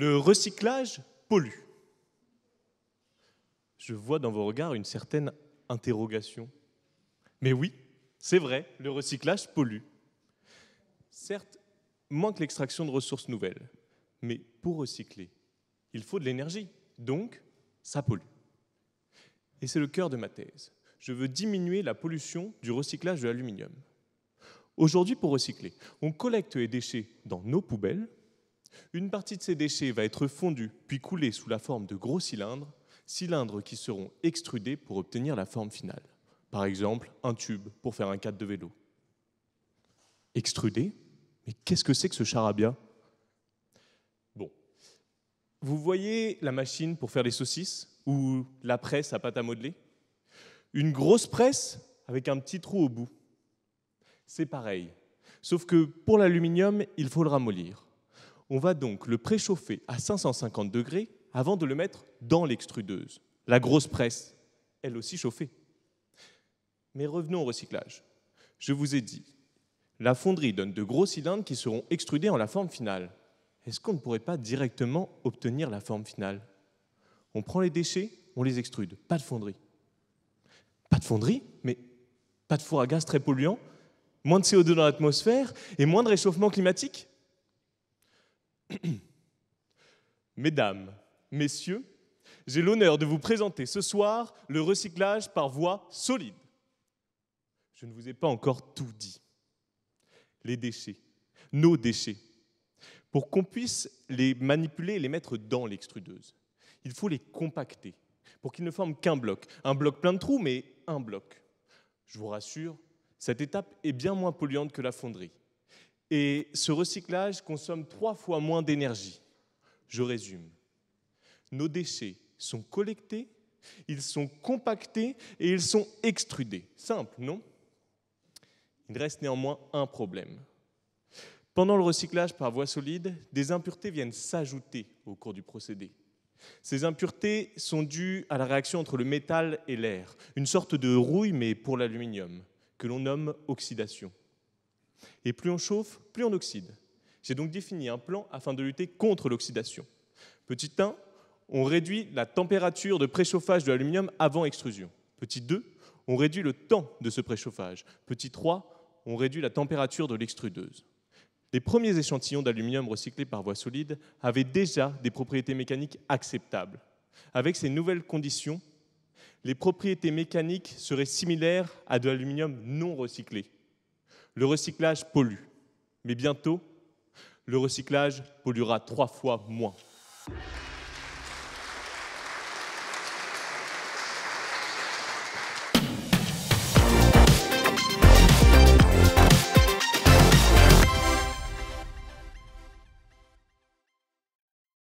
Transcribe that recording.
Le recyclage pollue. Je vois dans vos regards une certaine interrogation. Mais oui, c'est vrai, le recyclage pollue. Certes, manque l'extraction de ressources nouvelles, mais pour recycler, il faut de l'énergie, donc ça pollue. Et c'est le cœur de ma thèse. Je veux diminuer la pollution du recyclage de l'aluminium. Aujourd'hui, pour recycler, on collecte les déchets dans nos poubelles une partie de ces déchets va être fondue puis coulée sous la forme de gros cylindres, cylindres qui seront extrudés pour obtenir la forme finale. Par exemple, un tube pour faire un cadre de vélo. Extrudé Mais qu'est-ce que c'est que ce charabia Bon. Vous voyez la machine pour faire les saucisses ou la presse à pâte à modeler Une grosse presse avec un petit trou au bout. C'est pareil. Sauf que pour l'aluminium, il faut le ramollir. On va donc le préchauffer à 550 degrés avant de le mettre dans l'extrudeuse. La grosse presse, elle aussi chauffée. Mais revenons au recyclage. Je vous ai dit, la fonderie donne de gros cylindres qui seront extrudés en la forme finale. Est-ce qu'on ne pourrait pas directement obtenir la forme finale On prend les déchets, on les extrude. Pas de fonderie. Pas de fonderie, mais pas de four à gaz très polluant, moins de CO2 dans l'atmosphère et moins de réchauffement climatique Mesdames, Messieurs, j'ai l'honneur de vous présenter ce soir le recyclage par voie solide. Je ne vous ai pas encore tout dit. Les déchets, nos déchets, pour qu'on puisse les manipuler et les mettre dans l'extrudeuse, il faut les compacter pour qu'ils ne forment qu'un bloc. Un bloc plein de trous, mais un bloc. Je vous rassure, cette étape est bien moins polluante que la fonderie. Et ce recyclage consomme trois fois moins d'énergie. Je résume. Nos déchets sont collectés, ils sont compactés et ils sont extrudés. Simple, non Il reste néanmoins un problème. Pendant le recyclage par voie solide, des impuretés viennent s'ajouter au cours du procédé. Ces impuretés sont dues à la réaction entre le métal et l'air, une sorte de rouille, mais pour l'aluminium, que l'on nomme oxydation. Et plus on chauffe, plus on oxyde. J'ai donc défini un plan afin de lutter contre l'oxydation. Petit 1, on réduit la température de préchauffage de l'aluminium avant extrusion. Petit 2, on réduit le temps de ce préchauffage. Petit 3, on réduit la température de l'extrudeuse. Les premiers échantillons d'aluminium recyclés par voie solide avaient déjà des propriétés mécaniques acceptables. Avec ces nouvelles conditions, les propriétés mécaniques seraient similaires à de l'aluminium non recyclé. Le recyclage pollue, mais bientôt, le recyclage polluera trois fois moins.